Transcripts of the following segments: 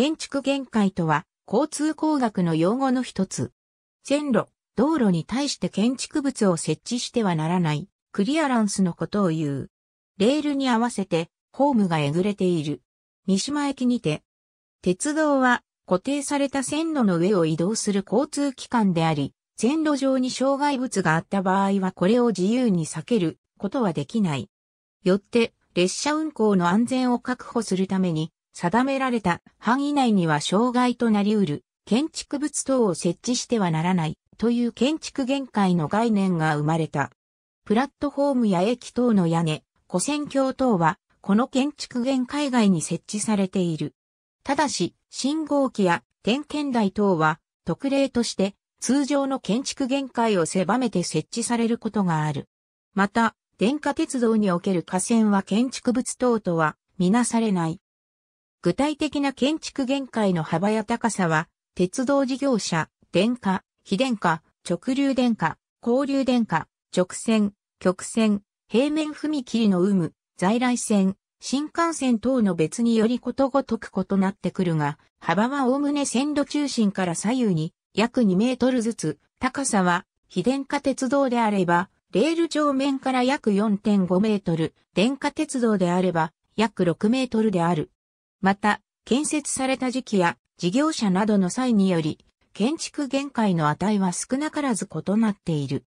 建築限界とは、交通工学の用語の一つ。線路、道路に対して建築物を設置してはならない、クリアランスのことを言う。レールに合わせて、ホームがえぐれている。三島駅にて、鉄道は固定された線路の上を移動する交通機関であり、線路上に障害物があった場合はこれを自由に避けることはできない。よって、列車運行の安全を確保するために、定められた範囲内には障害となり得る建築物等を設置してはならないという建築限界の概念が生まれた。プラットフォームや駅等の屋根、古線橋等はこの建築限界外に設置されている。ただし、信号機や点検台等は特例として通常の建築限界を狭めて設置されることがある。また、電化鉄道における架線は建築物等とはみなされない。具体的な建築限界の幅や高さは、鉄道事業者、電化、非電化、直流電化、交流電化、直線、曲線、平面踏切の有無、在来線、新幹線等の別によりことごとく異なってくるが、幅はおおむね線路中心から左右に約2メートルずつ、高さは非電化鉄道であれば、レール上面から約4.5メートル、電化鉄道であれば約6メートルである。また、建設された時期や事業者などの際により、建築限界の値は少なからず異なっている。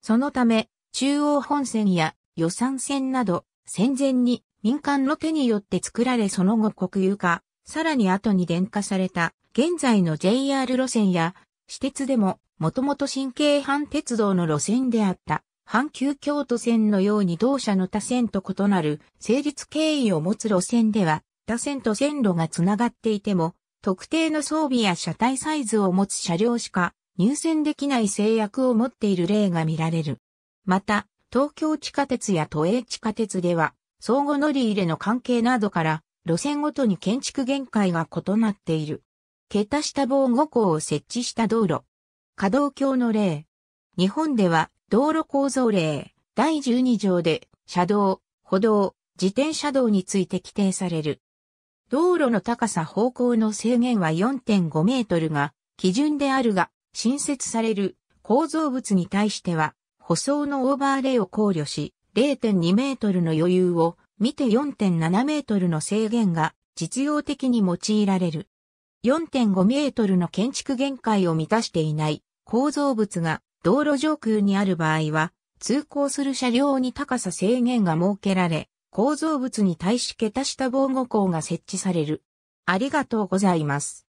そのため、中央本線や予算線など、戦前に民間の手によって作られその後国有化、さらに後に電化された現在の JR 路線や私鉄でももともと新京阪鉄道の路線であった阪急京都線のように同社の他線と異なる成立経緯を持つ路線では打線と線路がつながっていても、特定の装備や車体サイズを持つ車両しか入線できない制約を持っている例が見られる。また、東京地下鉄や都営地下鉄では、相互乗り入れの関係などから、路線ごとに建築限界が異なっている。桁下防護口を設置した道路。可動橋の例。日本では、道路構造例、第12条で、車道、歩道、自転車道について規定される。道路の高さ方向の制限は4.5メートルが基準であるが、新設される構造物に対しては、舗装のオーバーレイを考慮し、0.2メートルの余裕を見て4.7メートルの制限が実用的に用いられる。4.5メートルの建築限界を満たしていない構造物が道路上空にある場合は、通行する車両に高さ制限が設けられ、構造物に対し桁下防護口が設置される。ありがとうございます。